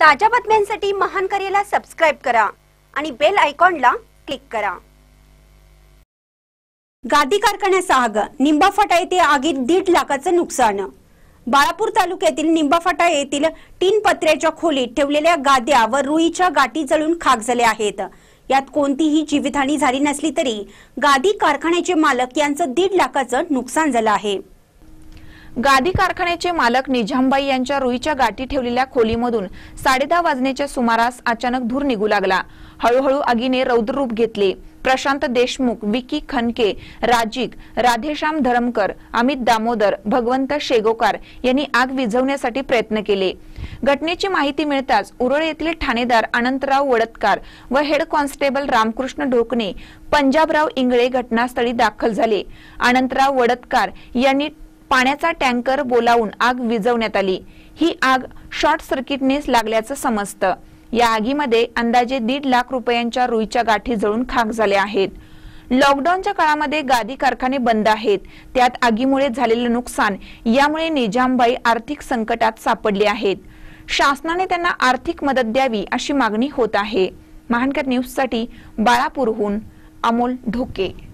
ताज्या बातम्यांसाठी महान करेला सबस्क्राईब करा आणि बेल आयकॉनला क्लिक करा गादी कारखान्याचा आग निंबा येथे आगीत दीड लाखाचं नुकसान बाळापूर तालुक्यातील निंबा फाटा येथील तीन पत्र्याच्या खोलीत ठेवलेल्या गाद्या व रुईच्या गाठी जळून खाक झाले आहेत यात कोणतीही जीवितहानी झाली नसली तरी गादी कारखान्याचे मालक यांचं दीड लाखाचं नुकसान झालं आहे गादी कारखान्याचे मालक निझामबाई यांच्या रुईच्या गाठी ठेवलेल्या खोलीमधून साडेदहा वाजण्याच्या सुमारास अचानक धूर निघू लागला हळूहळू आगीने रौद्र रूप घेतले प्रशांत देशमुख विकी खनके राजिक राधेश्याम धरमकर अमित दामोदर भगवंत शेगोकार यांनी आग विझवण्यासाठी प्रयत्न केले घटनेची माहिती मिळताच उरळ येथील ठाणेदार अनंतराव वडतकार व हेड कॉन्स्टेबल रामकृष्ण ढोकणे पंजाबराव इंगळे घटनास्थळी दाखल झाले अनंतराव वडतकार यांनी पाण्याचा टँकर बोलावून आग विझवण्यात आली ही आग शॉर्ट सर्किटने लागल्याचं समजतं या आगीमध्ये अंदाजे दीड लाख रुपयांच्या रुईच्या गाठी जळून खाक झाल्या आहेत लॉकडाऊनच्या काळामध्ये गादी कारखाने बंद आहेत त्यात आगीमुळे झालेलं नुकसान यामुळे निजामबाई आर्थिक संकटात सापडले आहेत शासनाने त्यांना आर्थिक मदत द्यावी अशी मागणी होत आहे महानकर न्यूजसाठी बाळापूरहून अमोल ढोके